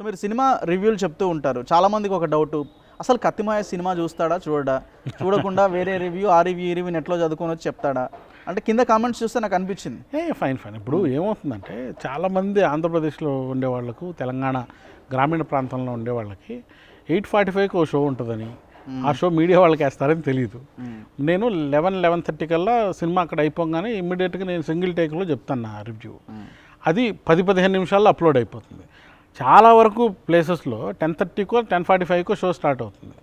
so మీరు cinema రివ్యూలు చెప్తూ ఉంటారు చాలామందికి ఒక డౌట్ అసలు కత్తిమాయ సినిమా చూస్తాడా చూడడా చూడకుండా వేరే రివ్యూ ఆ రివ్యూ ఈ రివ్యూ నెట్లో చదువుకొని వచ్చి చెప్తాడా అంటే కింద కామెంట్స్ చూస్తే నాకు అనిపించింది ఏ ఫైన్ ఫైన్ ఇప్పుడు ఏమవుతుందంటే చాలామంది ఆంధ్రప్రదేశ్లో ఉండేవాళ్ళకు తెలంగాణ గ్రామీణ ప్రాంతంలో ఉండే వాళ్ళకి ఎయిట్ ఫార్టీ ఫైవ్కి ఓ షో ఉంటుందని ఆ షో మీడియా వాళ్ళకి వేస్తారని తెలియదు నేను లెవెన్ లెవెన్ థర్టీ కల్లా సినిమా అక్కడ అయిపోగానే ఇమ్మీడియట్గా నేను సింగిల్ టేక్లో చెప్తాను రివ్యూ అది పది పదిహేను నిమిషాల్లో అప్లోడ్ అయిపోతుంది చాలా వరకు ప్లేసెస్లో టెన్ థర్టీకో టెన్ ఫార్టీ ఫైవ్కో షో స్టార్ట్ అవుతుంది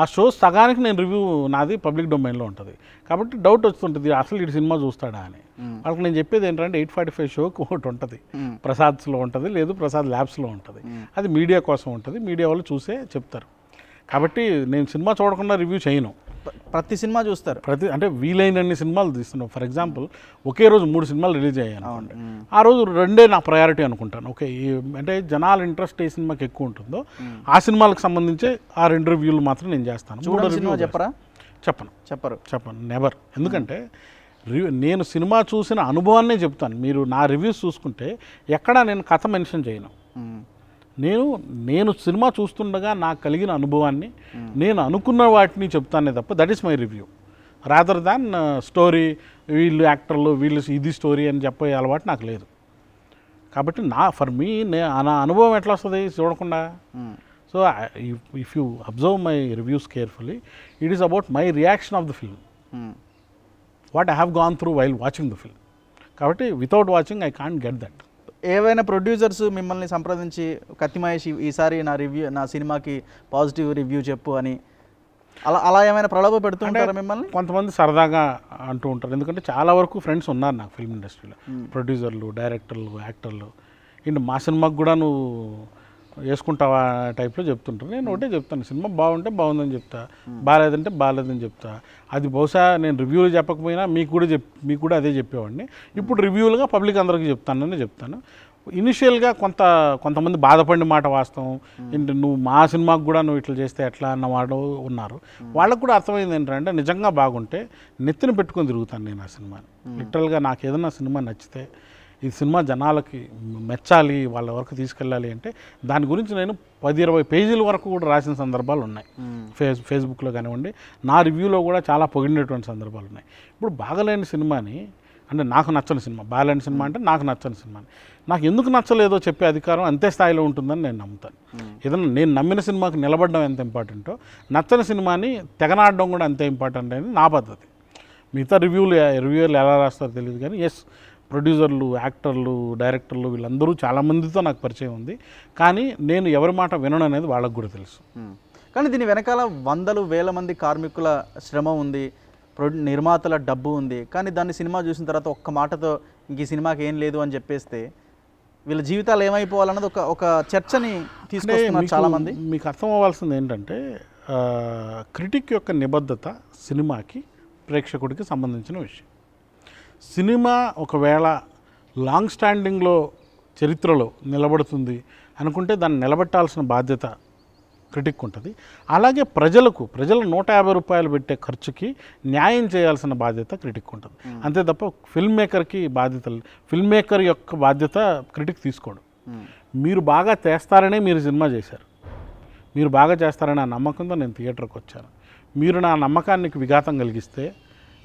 ఆ షో సగానికి నేను రివ్యూ నాది పబ్లిక్ డొమైన్లో ఉంటుంది కాబట్టి డౌట్ వస్తుంటుంది అసలు ఇటు సినిమా చూస్తాడా అని వాళ్ళకి నేను చెప్పేది ఏంటంటే ఎయిట్ ఫార్టీ ఫైవ్ షోకి ఒకటి ఉంటుంది ప్రసాద్స్లో ఉంటుంది లేదు ప్రసాద్ ల్యాబ్స్లో ఉంటుంది అది మీడియా కోసం ఉంటుంది మీడియా వాళ్ళు చూసే చెప్తారు కాబట్టి నేను సినిమా చూడకుండా రివ్యూ చేయను ప్రతి సినిమా చూస్తారు ప్రతి అంటే వీలైనన్ని సినిమాలు తీస్తున్నాం ఫర్ ఎగ్జాంపుల్ ఒకే రోజు మూడు సినిమాలు రిలీజ్ అయ్యాను ఆ రోజు రెండే నా ప్రయారిటీ అనుకుంటాను ఓకే అంటే జనాల ఇంట్రెస్ట్ ఏ సినిమాకి ఎక్కువ ఉంటుందో ఆ సినిమాలకు సంబంధించి ఆ రెండు రివ్యూలు మాత్రం నేను చేస్తాను సినిమా చెప్పరా చెప్పను చెప్పరు చెప్పను నెవర్ ఎందుకంటే నేను సినిమా చూసిన అనుభవాన్నే చెప్తాను మీరు నా రివ్యూస్ చూసుకుంటే ఎక్కడా నేను కథ మెన్షన్ చేయను నేను నేను సినిమా చూస్తుండగా నాకు కలిగిన అనుభవాన్ని నేను అనుకున్న వాటిని చెప్తానే తప్ప that is my review rather than story వీళ్ళు యాక్టర్లు వీళ్ళు ఇది స్టోరీ అని చెప్పే అలవాటు నాకు లేదు కాబట్టి నా ఫర్ మీ నే నా అనుభవం ఎట్లా వస్తుంది చూడకుండా so if you observe my reviews carefully it is about my reaction of the film what I have gone through while watching the film కాబట్టి without watching I can't get that ఏవైనా producers మిమ్మల్ని సంప్రదించి కత్తిమహేష్ ఈసారి నా review నా సినిమాకి positive review చెప్పు అని అలా అలా ఏమైనా ప్రలోభ పెడుతూ ఉంటారా మిమ్మల్ని కొంతమంది సరదాగా అంటూ ఉంటారు ఎందుకంటే చాలా వరకు ఫ్రెండ్స్ ఉన్నారు నాకు ఫిల్మ్ ఇండస్ట్రీలో ప్రొడ్యూసర్లు డైరెక్టర్లు యాక్టర్లు ఇంటి మా సినిమాకి కూడా నువ్వు వేసుకుంటావా టైప్లో చెప్తుంటారు నేను ఒకటే చెప్తాను సినిమా బాగుంటే బాగుందని చెప్తా బాగాలేదంటే బాగాలేదని చెప్తా అది బహుశా నేను రివ్యూలు చెప్పకపోయినా మీకు కూడా చెప్ మీకు కూడా అదే చెప్పేవాడిని ఇప్పుడు రివ్యూలుగా పబ్లిక్ అందరికీ చెప్తానని చెప్తాను ఇనిషియల్గా కొంత కొంతమంది బాధపడిన మాట వాస్తవం ఏంటి నువ్వు మా సినిమాకు కూడా నువ్వు ఇట్లా చేస్తే ఎట్లా అన్నవాడు ఉన్నారు వాళ్ళకు కూడా అర్థమైంది ఏంటంటే నిజంగా బాగుంటే నెత్తిన పెట్టుకొని తిరుగుతాను నేను ఆ సినిమాని లిటరల్గా నాకు ఏదైనా సినిమా నచ్చితే ఈ సినిమా జనాలకి మెచ్చాలి వాళ్ళ వరకు తీసుకెళ్ళాలి అంటే దాని గురించి నేను పది ఇరవై పేజీల వరకు కూడా రాసిన సందర్భాలు ఉన్నాయి ఫేస్ ఫేస్బుక్లో కానివ్వండి నా రివ్యూలో కూడా చాలా పొగిడినటువంటి సందర్భాలు ఉన్నాయి ఇప్పుడు బాగలేని సినిమాని అంటే నాకు నచ్చని సినిమా బాగలేని సినిమా అంటే నాకు నచ్చని సినిమాని నాకు ఎందుకు నచ్చలేదో చెప్పే అధికారం అంతే స్థాయిలో ఉంటుందని నేను నమ్ముతాను ఏదైనా నేను నమ్మిన సినిమాకి నిలబడడం ఎంత ఇంపార్టెంటో నచ్చని సినిమాని తెగనాడడం కూడా అంతే ఇంపార్టెంట్ అనేది నా పద్ధతి మిగతా రివ్యూలు రివ్యూలు ఎలా రాస్తారో తెలియదు కానీ ఎస్ ప్రొడ్యూసర్లు యాక్టర్లు డైరెక్టర్లు వీళ్ళందరూ చాలామందితో నాకు పరిచయం ఉంది కానీ నేను ఎవరి మాట వినను అనేది వాళ్ళకు కూడా తెలుసు కానీ దీని వెనకాల వందలు వేల మంది కార్మికుల శ్రమ ఉంది నిర్మాతల డబ్బు ఉంది కానీ దాన్ని సినిమా చూసిన తర్వాత ఒక్క మాటతో ఇంక ఈ సినిమాకి ఏం లేదు అని చెప్పేస్తే వీళ్ళ జీవితాలు ఏమైపోవాలన్నది ఒక ఒక చర్చని తీసుకొస్తున్నారు చాలామంది మీకు అర్థం అవ్వాల్సింది ఏంటంటే క్రిటిక్ యొక్క నిబద్ధత సినిమాకి ప్రేక్షకుడికి సంబంధించిన విషయం సినిమా ఒకవేళ లాంగ్ స్టాండింగ్లో చరిత్రలో నిలబడుతుంది అనుకుంటే దాన్ని నిలబెట్టాల్సిన బాధ్యత క్రిటిక్ ఉంటుంది అలాగే ప్రజలకు ప్రజల నూట యాభై రూపాయలు పెట్టే ఖర్చుకి న్యాయం చేయాల్సిన బాధ్యత క్రిటిక్ ఉంటుంది అంతే తప్ప ఫిల్మ్ మేకర్కి బాధ్యత ఫిల్మ్ మేకర్ యొక్క బాధ్యత క్రిటిక్ తీసుకోడు మీరు బాగా చేస్తారనే మీరు సినిమా చేశారు మీరు బాగా చేస్తారనే నమ్మకంతో నేను థియేటర్కి వచ్చాను మీరు నా నమ్మకానికి విఘాతం కలిగిస్తే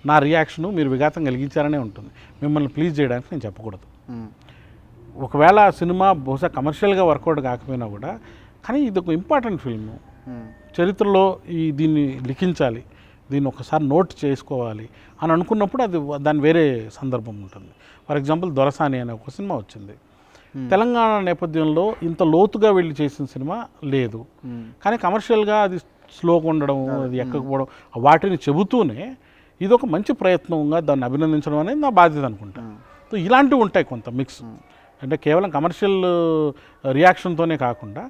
నా రియాక్షను మీరు విఘాతం కలిగించారనే ఉంటుంది మిమ్మల్ని ప్లీజ్ చేయడానికి నేను చెప్పకూడదు ఒకవేళ ఆ సినిమా బహుశా కమర్షియల్గా వర్కౌట్ కాకపోయినా కూడా కానీ ఇది ఒక ఇంపార్టెంట్ ఫిల్మ్ చరిత్రలో ఈ దీన్ని లిఖించాలి దీన్ని ఒకసారి నోట్ చేసుకోవాలి అని అనుకున్నప్పుడు అది దాని వేరే సందర్భం ఉంటుంది ఫర్ ఎగ్జాంపుల్ దొరసాని అనే ఒక సినిమా వచ్చింది తెలంగాణ నేపథ్యంలో ఇంత లోతుగా వెళ్ళి చేసిన సినిమా లేదు కానీ కమర్షియల్గా అది స్లోగా ఉండడం అది ఎక్కకపోవడం వాటిని చెబుతూనే ఇది ఒక మంచి ప్రయత్నంగా దాన్ని అభినందించడం అనేది నా బాధ్యత అనుకుంటాను సో ఇలాంటివి ఉంటాయి కొంత మిక్స్ అంటే కేవలం కమర్షియల్ రియాక్షన్తోనే కాకుండా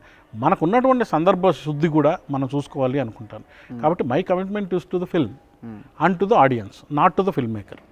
మనకు ఉన్నటువంటి సందర్భ శుద్ధి కూడా మనం చూసుకోవాలి అనుకుంటాను కాబట్టి my commitment is to the film and to the audience not to the film maker